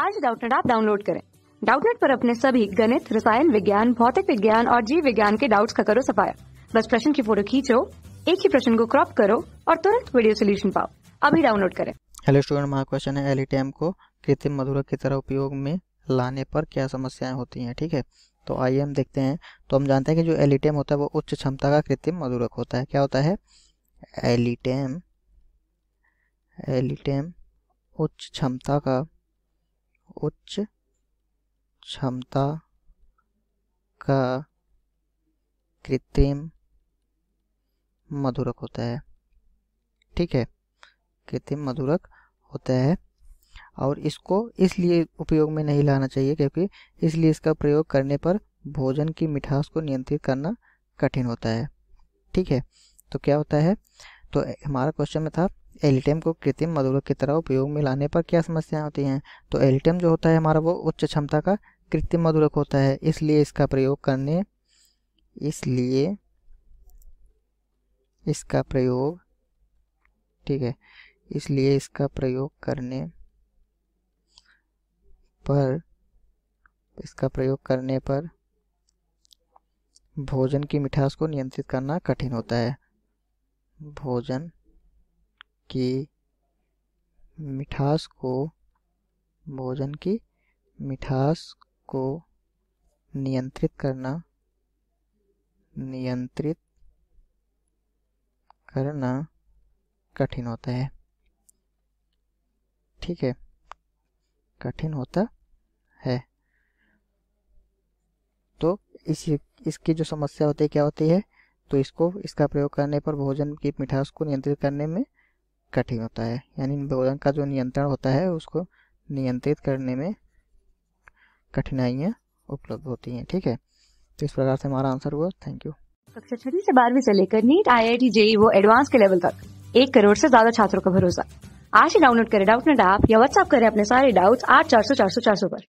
आज डाउटनेट आप डाउनलोड करें डाउटनेट पर अपने सभी गणित रसायन विज्ञान भौतिक विज्ञान और जीव विज्ञान के डाउट्स का करो सफाया बस प्रश्न की फोटो खींचो एक ही प्रश्न को क्रॉप करो और तुरंत वीडियो सोल्यूशन पाओ अभी डाउनलोड करें हेलो स्टूडेंट हमारा क्वेश्चन है एल e को कृत्रिम मधुरक की तरह उपयोग में लाने पर क्या समस्याएं होती हैं ठीक है तो आइए हम देखते हैं तो हम जानते हैं कि जो एल e होता है वो उच्च क्षमता का कृत्रिम मधुरक होता है क्या होता है एलिटेम एलिटेम e उच्च क्षमता का उच्च क्षमता का कृत्रिम मधुरक होता है ठीक है कृत्रिम मधुरक होता है और इसको इसलिए उपयोग में नहीं लाना चाहिए क्योंकि इसलिए इसका प्रयोग करने पर भोजन की मिठास को नियंत्रित करना कठिन होता है ठीक है तो क्या होता है तो हमारा क्वेश्चन में था एलिटेम को कृत्रिम मधुरक की तरह उपयोग में लाने पर क्या समस्याएं होती हैं तो एलिटेम जो होता है हमारा वो उच्च क्षमता का कृत्रिम मधुरक होता है इसलिए इसका प्रयोग करने इसलिए इसका प्रयोग ठीक है इसलिए इसका प्रयोग करने पर इसका प्रयोग करने पर भोजन की मिठास को नियंत्रित करना कठिन होता है भोजन की मिठास को भोजन की मिठास को नियंत्रित करना नियंत्रित करना कठिन होता है ठीक है कठिन होता है तो इसी इसकी जो समस्या होती है क्या होती है तो इसको इसका प्रयोग करने पर भोजन की मिठास को नियंत्रित करने में कठिन होता है यानी भोजन का जो नियंत्रण होता है उसको नियंत्रित करने में कठिनाइयाँ उपलब्ध होती हैं ठीक है तो इस प्रकार से हमारा आंसर हुआ थैंक यू कक्षा छठी से बारहवीं से लेकर NEET I I T JEE वो एडवांस के लेवल तक एक करोड़ से ज्यादा छात्रों का भरोसा आज ही डाउनलोड करें डाउट नेट ऐप या व्हाट्सअप करें अपने सारे डाउट्स आठ चार सौ चार सौ चार सौ पर